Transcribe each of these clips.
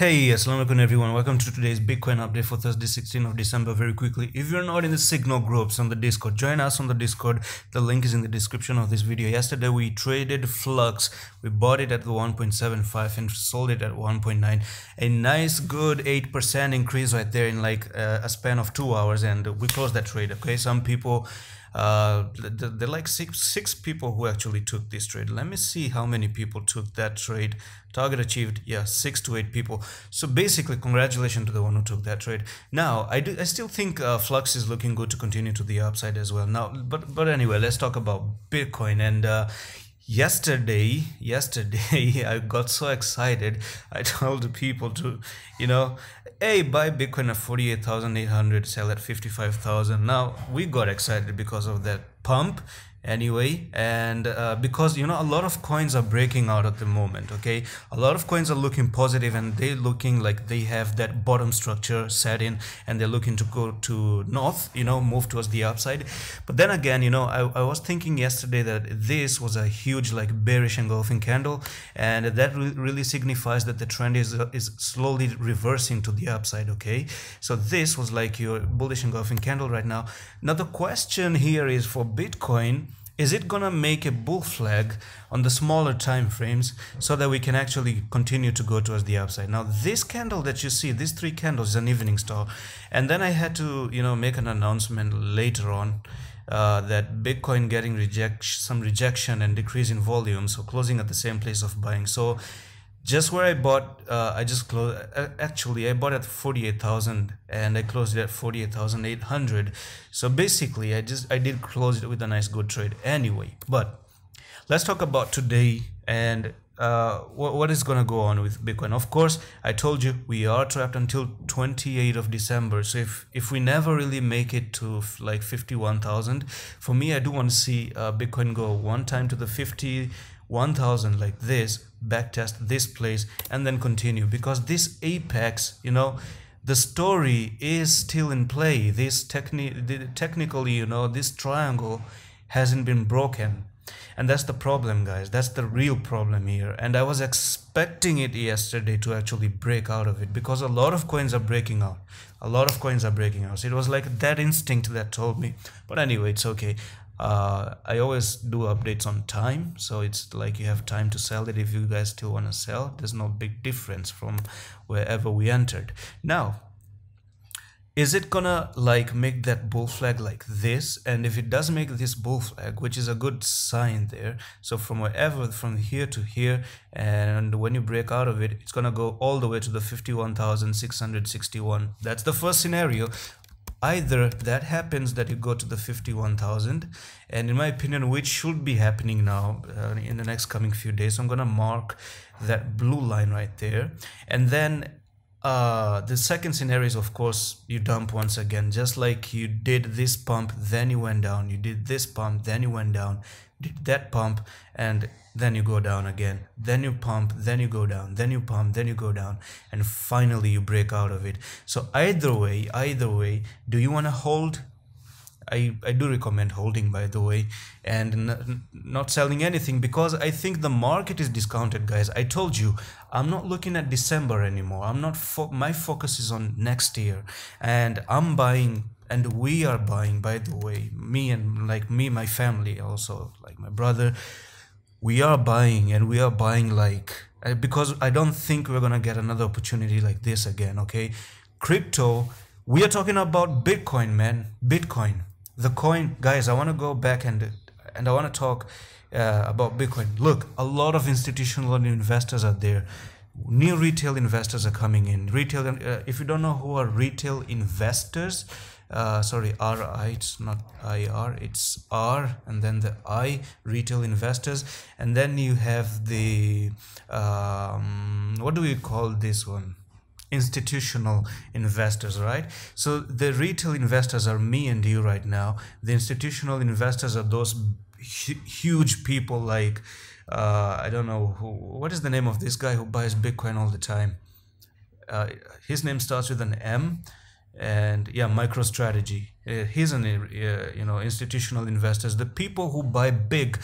Hey, Assalamualaikum everyone. Welcome to today's Bitcoin update for Thursday, 16th of December. Very quickly, if you're not in the Signal groups on the Discord, join us on the Discord. The link is in the description of this video. Yesterday we traded Flux. We bought it at the 1.75 and sold it at 1.9. A nice, good 8% increase right there in like uh, a span of two hours, and we closed that trade. Okay, some people uh, there are like six, six people who actually took this trade. Let me see how many people took that trade. Target achieved, yeah, six to eight people. So basically, congratulations to the one who took that trade. Now, I do, I still think uh, Flux is looking good to continue to the upside as well. Now, but but anyway, let's talk about Bitcoin and. Uh, yesterday yesterday i got so excited i told people to you know hey buy bitcoin at 48800 sell at 55000 now we got excited because of that pump anyway and uh, because you know a lot of coins are breaking out at the moment okay a lot of coins are looking positive and they're looking like they have that bottom structure set in and they're looking to go to north you know move towards the upside but then again you know I, I was thinking yesterday that this was a huge like bearish engulfing candle and that re really signifies that the trend is uh, is slowly reversing to the upside okay so this was like your bullish engulfing candle right now now the question here is for Bitcoin, is it gonna make a bull flag on the smaller time frames so that we can actually continue to go towards the upside now this candle that you see these three candles is an evening star and then i had to you know make an announcement later on uh, that bitcoin getting reject some rejection and decrease in volume so closing at the same place of buying so just where I bought, uh, I just closed. Uh, actually, I bought at forty-eight thousand, and I closed it at forty-eight thousand eight hundred. So basically, I just I did close it with a nice good trade anyway. But let's talk about today and uh, what, what is going to go on with Bitcoin. Of course, I told you we are trapped until twenty-eight of December. So if if we never really make it to like fifty-one thousand, for me, I do want to see uh, Bitcoin go one time to the fifty 1000 like this, backtest this place and then continue because this apex, you know, the story is still in play. This techni technically, you know, this triangle hasn't been broken. And that's the problem, guys. That's the real problem here. And I was expecting it yesterday to actually break out of it because a lot of coins are breaking out. A lot of coins are breaking out. So it was like that instinct that told me. But anyway, it's okay uh, I always do updates on time so it's like you have time to sell it if you guys still want to sell there's no big difference from wherever we entered now is it gonna like make that bull flag like this and if it does make this bull flag which is a good sign there so from wherever from here to here and when you break out of it it's gonna go all the way to the 51,661 that's the first scenario either that happens that you go to the 51,000 and in my opinion which should be happening now uh, in the next coming few days I'm gonna mark that blue line right there and then uh, the second scenario is, of course, you dump once again, just like you did this pump, then you went down, you did this pump, then you went down, did that pump, and then you go down again. Then you pump, then you go down, then you pump, then you go down, and finally you break out of it. So either way, either way, do you want to hold I, I do recommend holding by the way and not selling anything because I think the market is discounted guys I told you I'm not looking at December anymore I'm not fo my focus is on next year and I'm buying and we are buying by the way me and like me my family also like my brother we are buying and we are buying like uh, because I don't think we're gonna get another opportunity like this again okay crypto we are talking about Bitcoin, man. Bitcoin the coin guys i want to go back and and i want to talk uh, about bitcoin look a lot of institutional investors are there new retail investors are coming in retail uh, if you don't know who are retail investors uh, sorry RI it's not IR it's R and then the I retail investors and then you have the um, what do we call this one institutional investors, right? So the retail investors are me and you right now. The institutional investors are those huge people like uh, I don't know who, what is the name of this guy who buys Bitcoin all the time. Uh, his name starts with an M, and yeah, MicroStrategy uh, an, uh, you know institutional investors the people who buy big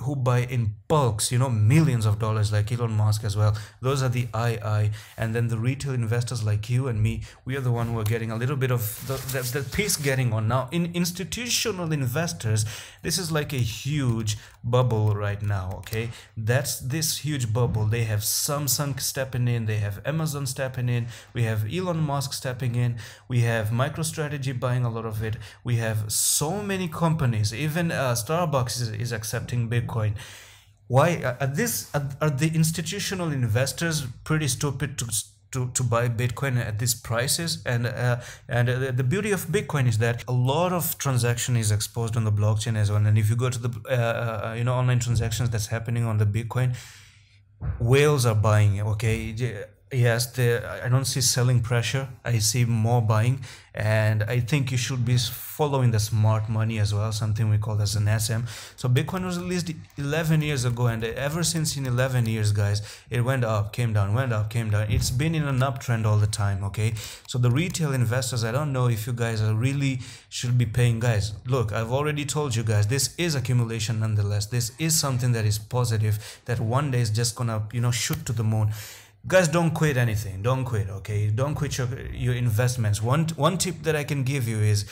who buy in bulks you know millions of dollars like Elon Musk as well those are the II and then the retail investors like you and me we are the one who are getting a little bit of the, the, the piece getting on now in institutional investors this is like a huge bubble right now okay that's this huge bubble they have Samsung stepping in they have Amazon stepping in we have Elon Musk stepping in we have MicroStrategy buying a lot of of it we have so many companies even uh, starbucks is, is accepting bitcoin why uh, are this are the institutional investors pretty stupid to to, to buy Bitcoin at these prices. And uh, and uh, the beauty of Bitcoin is that a lot of transaction is exposed on the blockchain as well. And if you go to the uh, uh you know online transactions that's happening on the Bitcoin, whales are buying. Okay, Yes, the, I don't see selling pressure. I see more buying, and I think you should be following the smart money as well, something we call as an SM. So Bitcoin was released 11 years ago, and ever since in 11 years, guys, it went up, came down, went up, came down. It's been in an uptrend all the time. Okay, so the retail investors, I don't know if you guys are really should be paying. Guys, look, I've already told you guys, this is accumulation nonetheless. This is something that is positive that one day is just gonna you know shoot to the moon guys don't quit anything don't quit okay don't quit your, your investments one one tip that i can give you is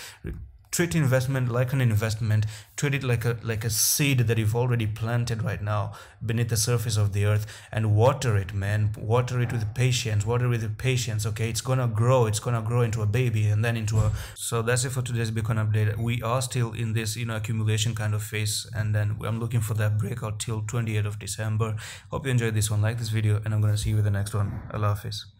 treat investment like an investment treat it like a like a seed that you've already planted right now beneath the surface of the earth and water it man water it with patience water it with patience okay it's gonna grow it's gonna grow into a baby and then into a so that's it for today's bitcoin update we are still in this you know accumulation kind of phase and then i'm looking for that breakout till 28th of december hope you enjoyed this one like this video and i'm gonna see you with the next one Allah love